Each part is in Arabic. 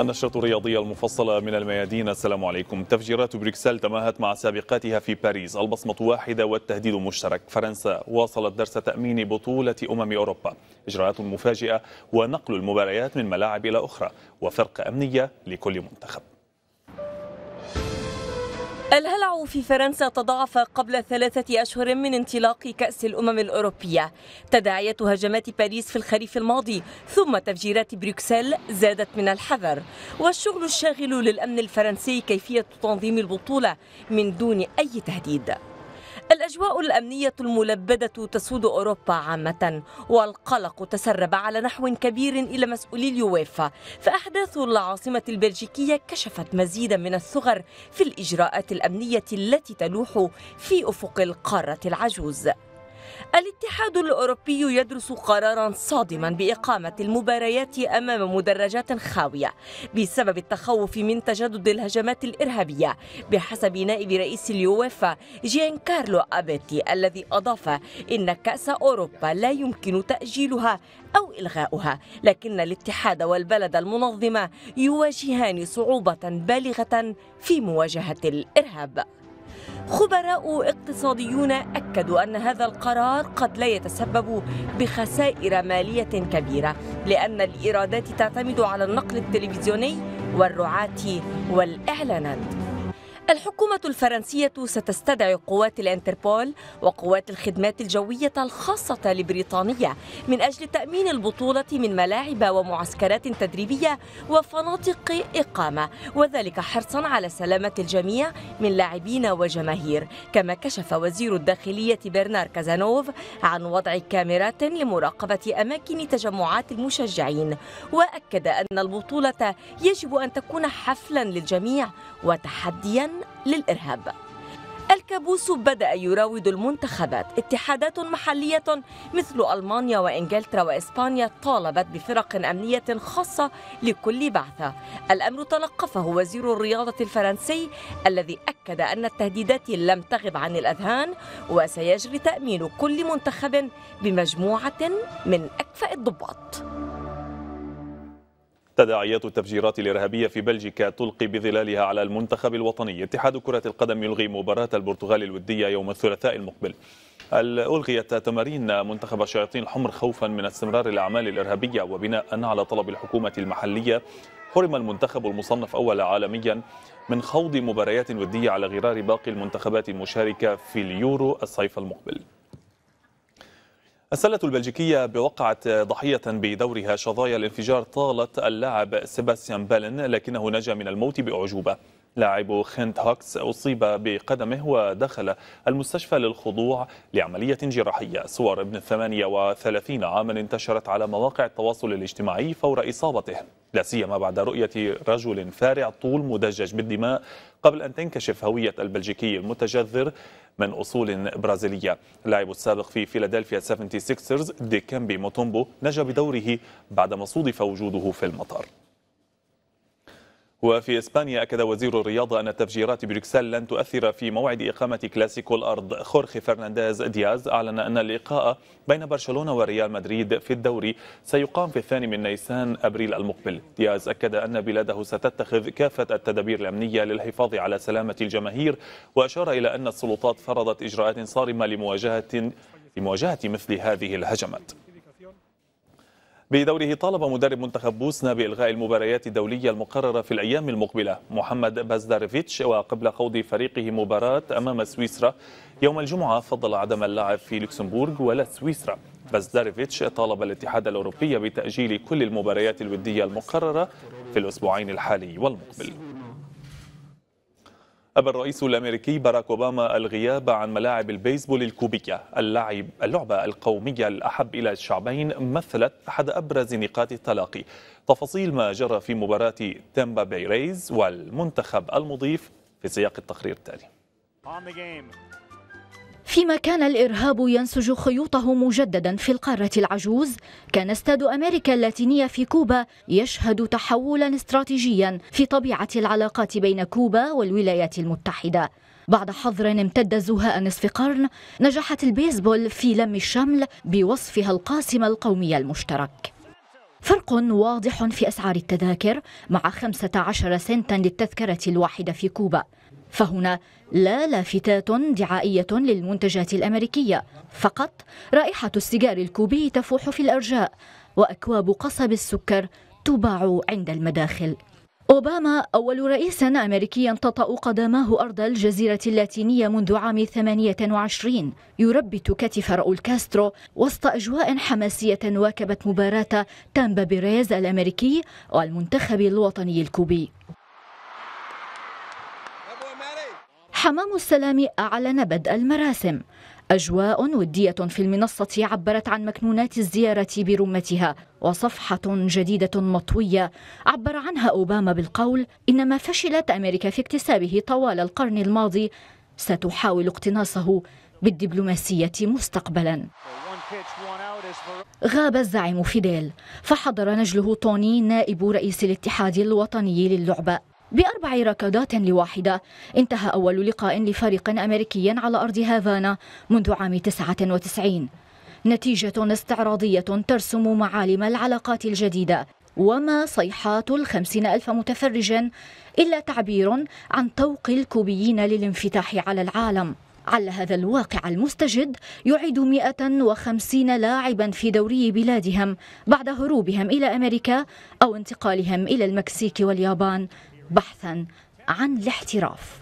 النشرة الرياضية المفصلة من الميادين السلام عليكم تفجيرات بريكسل تماهت مع سابقاتها في باريس البصمة واحدة والتهديد مشترك فرنسا واصلت درس تأمين بطولة أمم أوروبا إجراءات مفاجئة ونقل المباريات من ملاعب إلى أخرى وفرقة أمنية لكل منتخب الهلع في فرنسا تضاعف قبل ثلاثة أشهر من انطلاق كأس الأمم الأوروبية تداعيات هجمات باريس في الخريف الماضي ثم تفجيرات بروكسل زادت من الحذر والشغل الشاغل للأمن الفرنسي كيفية تنظيم البطولة من دون أي تهديد الأجواء الأمنية الملبدة تسود أوروبا عامة والقلق تسرب على نحو كبير إلى مسؤولي اليويفا فأحداث العاصمة البلجيكية كشفت مزيدا من الثغر في الإجراءات الأمنية التي تلوح في أفق القارة العجوز الاتحاد الأوروبي يدرس قرارا صادما بإقامة المباريات أمام مدرجات خاوية بسبب التخوف من تجدد الهجمات الإرهابية بحسب نائب رئيس اليوفا جيان كارلو أبيتي الذي أضاف إن كأس أوروبا لا يمكن تأجيلها أو إلغاؤها لكن الاتحاد والبلد المنظمة يواجهان صعوبة بالغة في مواجهة الإرهاب خبراء اقتصاديون أكدوا أن هذا القرار قد لا يتسبب بخسائر مالية كبيرة لأن الإيرادات تعتمد على النقل التلفزيوني والرعاة والإعلانات الحكومة الفرنسية ستستدعي قوات الانتربول وقوات الخدمات الجوية الخاصة لبريطانيا من أجل تأمين البطولة من ملاعب ومعسكرات تدريبية وفنادق إقامة وذلك حرصا على سلامة الجميع من لاعبين وجماهير كما كشف وزير الداخلية برنار كازانوف عن وضع كاميرات لمراقبة أماكن تجمعات المشجعين وأكد أن البطولة يجب أن تكون حفلا للجميع وتحديا للإرهاب الكابوس بدأ يراود المنتخبات اتحادات محلية مثل ألمانيا وإنجلترا وإسبانيا طالبت بفرق أمنية خاصة لكل بعثة الأمر تلقفه وزير الرياضة الفرنسي الذي أكد أن التهديدات لم تغب عن الأذهان وسيجري تأمين كل منتخب بمجموعة من أكفأ الضباط تداعيات التفجيرات الإرهابية في بلجيكا تلقي بظلالها على المنتخب الوطني اتحاد كرة القدم يلغي مباراة البرتغال الودية يوم الثلاثاء المقبل ألغيت تمارين منتخب الشياطين الحمر خوفا من استمرار الأعمال الإرهابية وبناء على طلب الحكومة المحلية حرم المنتخب المصنف أول عالميا من خوض مباريات ودية على غرار باقي المنتخبات المشاركة في اليورو الصيف المقبل السلة البلجيكية بوقعت ضحية بدورها شظايا الانفجار طالت اللاعب سيباستيان بالن لكنه نجا من الموت بأعجوبة لاعب خنت هوكس أصيب بقدمه ودخل المستشفى للخضوع لعملية جراحية صور ابن الثمانية وثلاثين عاما انتشرت على مواقع التواصل الاجتماعي فور إصابته لا سيما بعد رؤية رجل فارع طول مدجج بالدماء قبل أن تنكشف هوية البلجيكي المتجذر من أصول برازيلية اللاعب السابق في فيلادلفيا 76رز ديكامبي موتومبو نجا بدوره بعدما صودف وجوده في المطار وفي إسبانيا أكد وزير الرياضة أن التفجيرات بروكسل لن تؤثر في موعد إقامة كلاسيكو الأرض خورخي فرنانديز دياز أعلن أن اللقاء بين برشلونة وريال مدريد في الدوري سيقام في الثاني من نيسان أبريل المقبل دياز أكد أن بلاده ستتخذ كافة التدابير الأمنية للحفاظ على سلامة الجماهير وأشار إلى أن السلطات فرضت إجراءات صارمة لمواجهة لمواجهة مثل هذه الهجمات بدوره طالب مدرب منتخب بوسنا بإلغاء المباريات الدولية المقررة في الأيام المقبلة محمد بازدارفيتش وقبل خوض فريقه مباراة أمام سويسرا يوم الجمعة فضل عدم اللعب في لوكسمبورغ ولا سويسرا بازدارفيتش طالب الاتحاد الأوروبي بتأجيل كل المباريات الودية المقررة في الأسبوعين الحالي والمقبل أبى الرئيس الأمريكي باراك أوباما الغياب عن ملاعب البيسبول الكوبية اللعب اللعبة القومية الأحب إلى الشعبين مثلت أحد أبرز نقاط التلاقي تفاصيل ما جرى في مباراة تامبا بيريز والمنتخب المضيف في سياق التقرير التالي فيما كان الإرهاب ينسج خيوطه مجددا في القارة العجوز كان استاد أمريكا اللاتينية في كوبا يشهد تحولا استراتيجيا في طبيعة العلاقات بين كوبا والولايات المتحدة بعد حظر امتد زهاء نصف قرن نجحت البيسبول في لم الشمل بوصفها القاسم القومي المشترك فرق واضح في أسعار التذاكر مع 15 سنتا للتذكرة الواحدة في كوبا فهنا لا لافتات دعائية للمنتجات الأمريكية فقط رائحة السيجار الكوبي تفوح في الأرجاء وأكواب قصب السكر تباع عند المداخل أوباما أول رئيس أمريكي تطأ قدماه أرض الجزيرة اللاتينية منذ عام 28 يربت كتف راؤول كاسترو وسط أجواء حماسية واكبت مباراة تامبا بيريز الأمريكي والمنتخب الوطني الكوبي حمام السلام أعلن بدء المراسم أجواء ودية في المنصة عبرت عن مكنونات الزيارة برمتها وصفحة جديدة مطوية عبر عنها أوباما بالقول إن ما فشلت أمريكا في اكتسابه طوال القرن الماضي ستحاول اقتناصه بالدبلوماسية مستقبلا غاب الزعيم فيديل فحضر نجله توني نائب رئيس الاتحاد الوطني للعبة بأربع ركضات لواحدة انتهى أول لقاء لفريق أمريكي على أرض هافانا منذ عام 99 نتيجة استعراضية ترسم معالم العلاقات الجديدة وما صيحات الخمسين ألف متفرج إلا تعبير عن طوق الكوبيين للانفتاح على العالم على هذا الواقع المستجد يعيد 150 لاعبا في دوري بلادهم بعد هروبهم إلى أمريكا أو انتقالهم إلى المكسيك واليابان بحثا عن الاحتراف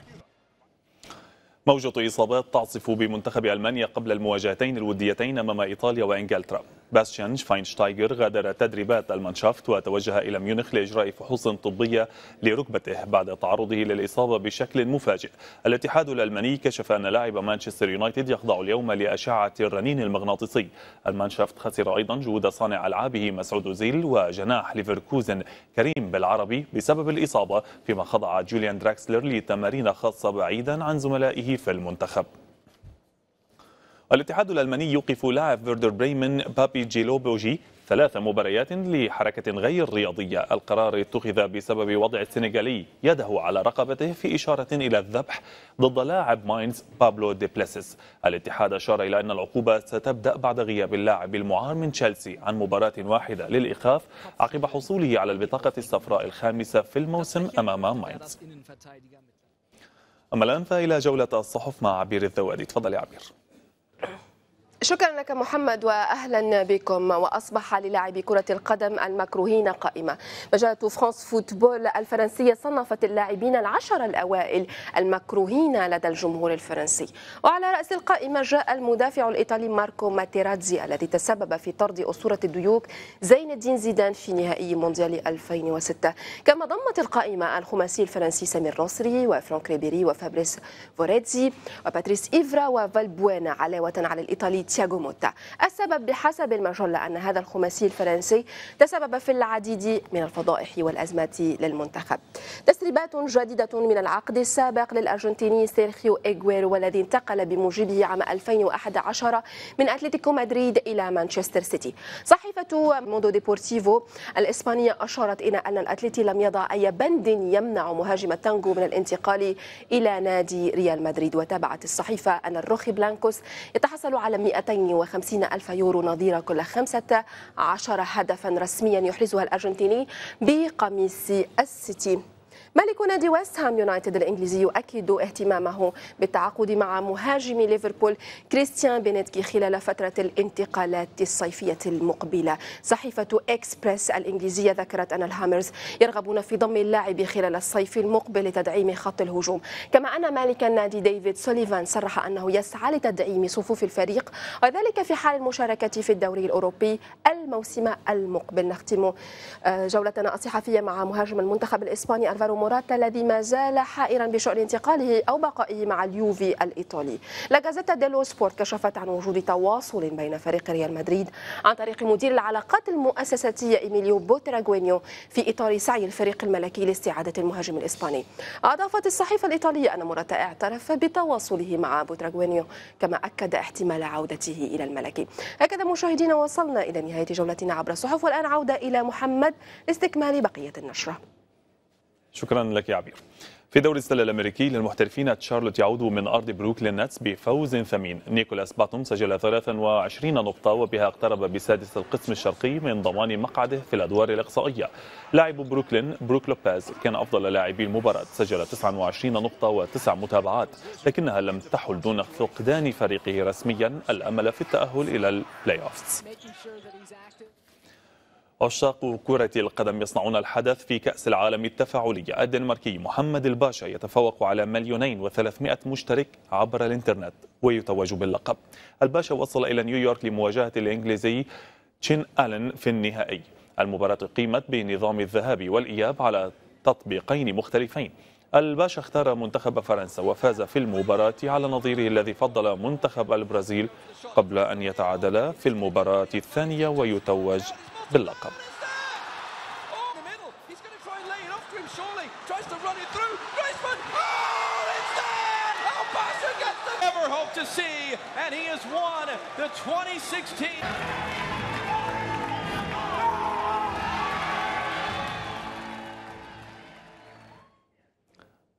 موجة إصابات تعصف بمنتخب ألمانيا قبل المواجهتين الوديتين أمام إيطاليا وإنجلترا باستيان شفاينشتايجر غادر تدريبات المانشافت وتوجه إلى ميونخ لإجراء فحوص طبية لركبته بعد تعرضه للإصابة بشكل مفاجئ الاتحاد الألماني كشف أن لاعب مانشستر يونايتد يخضع اليوم لأشعة الرنين المغناطيسي المانشافت خسر أيضا جهود صانع ألعابه مسعود أوزيل وجناح ليفركوزن كريم بالعربي بسبب الإصابة فيما خضع جوليان دراكسلر لتمارين خاصة بعيدا عن زملائه في المنتخب الاتحاد الألماني يوقف لاعب فيردر بريمن بابي جيلوبوجي ثلاث مباريات لحركة غير رياضية القرار اتخذ بسبب وضع السنغالي يده على رقبته في إشارة إلى الذبح ضد لاعب ماينز بابلو دي بليسيس الاتحاد أشار إلى أن العقوبة ستبدأ بعد غياب اللاعب المعار من تشيلسي عن مباراة واحدة للإيقاف عقب حصوله على البطاقة الصفراء الخامسة في الموسم أمام ماينز أما الآن فإلى جولة الصحف مع عبير الذوادي تفضل يا عبير شكرا لك محمد واهلا بكم واصبح للاعبي كره القدم المكروهين قائمه مجله فرانس فوتبول الفرنسيه صنفت اللاعبين العشر الاوائل المكروهين لدى الجمهور الفرنسي وعلى راس القائمه جاء المدافع الايطالي ماركو ماتيراتزي الذي تسبب في طرد اسطوره الديوك زين الدين زيدان في نهائي مونديال 2006 كما ضمت القائمه الخماسي الفرنسي سمير روسري وفرانك ريبيري وفابريس فوريتزي وباتريس ايفرا وفالبوينا علاوه على الايطالي تياغو موتا السبب بحسب المجلة أن هذا الخماسي الفرنسي تسبب في العديد من الفضائح والأزمات للمنتخب تسريبات جديدة من العقد السابق للأرجنتيني سيرخيو إيغويرو والذي انتقل بموجبه عام 2011 من أتلتيكو مدريد إلى مانشستر سيتي صحيفة موندو ديبورتيفو الإسبانية أشارت إلى أن الأتليتي لم يضع أي بند يمنع مهاجم التانجو من الانتقال إلى نادي ريال مدريد وتابعت الصحيفة أن الروخي بلانكوس يتحصل على 250 ألف يورو نظير كل خمسة عشر هدفا رسميا يحرزها الأرجنتيني بقميص السيتي مالك نادي ويست هام يونايتد الإنجليزي يؤكد اهتمامه بالتعاقد مع مهاجم ليفربول كريستيان بينيتكي خلال فترة الانتقالات الصيفية المقبلة صحيفة إكسبريس الإنجليزية ذكرت أن الهامرز يرغبون في ضم اللاعب خلال الصيف المقبل لتدعيم خط الهجوم كما أن مالك النادي ديفيد سوليفان صرح أنه يسعى لتدعيم صفوف الفريق وذلك في حال المشاركة في الدوري الأوروبي الموسم المقبل نختم آه، جولتنا الصحفية مع مهاجم المنتخب الإسباني ألفارو موراتا الذي ما زال حائرا بشأن انتقاله أو بقائه مع اليوفي الإيطالي لا جازيتا ديلو سبورت كشفت عن وجود تواصل بين فريق ريال مدريد عن طريق مدير العلاقات المؤسساتية إيميليو بوتراغوينيو في إطار سعي الفريق الملكي لاستعادة المهاجم الإسباني أضافت الصحيفة الإيطالية أن موراتا اعترف بتواصله مع بوتراغوينيو كما أكد احتمال عودته إلى الملكي هكذا مشاهدينا وصلنا إلى نهاية جولتنا عبر الصحف والآن عودة إلى محمد لاستكمال بقية النشرة شكرا لك يا عبير في دوري السله الامريكي للمحترفين تشارلوت يعود من ارض بروكلين نتس بفوز ثمين نيكولاس باتوم سجل 23 نقطه وبها اقترب بسادس القسم الشرقي من ضمان مقعده في الادوار الاقصائيه لاعب بروكلين بروك لوباز كان افضل لاعبي المباراه سجل 29 نقطه وتسع متابعات لكنها لم تحل دون فقدان فريقه رسميا الامل في التاهل الى البلاي اوفز عشاق كرة القدم يصنعون الحدث في كأس العالم التفاعلي الدنماركي محمد الباشا يتفوق على مليونين وثلاثمائة مشترك عبر الانترنت ويتوج باللقب الباشا وصل إلى نيويورك لمواجهة الإنجليزي تشين ألن في النهائي المباراة قيمت بنظام الذهاب والإياب على تطبيقين مختلفين الباشا اختار منتخب فرنسا وفاز في المباراة على نظيره الذي فضل منتخب البرازيل قبل أن يتعادل في المباراة الثانية ويتوج باللقب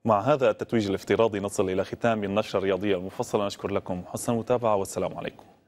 مع هذا التتويج الافتراضي نصل إلى ختام النشرة الرياضية المفصلة نشكر لكم حسن المتابعة والسلام عليكم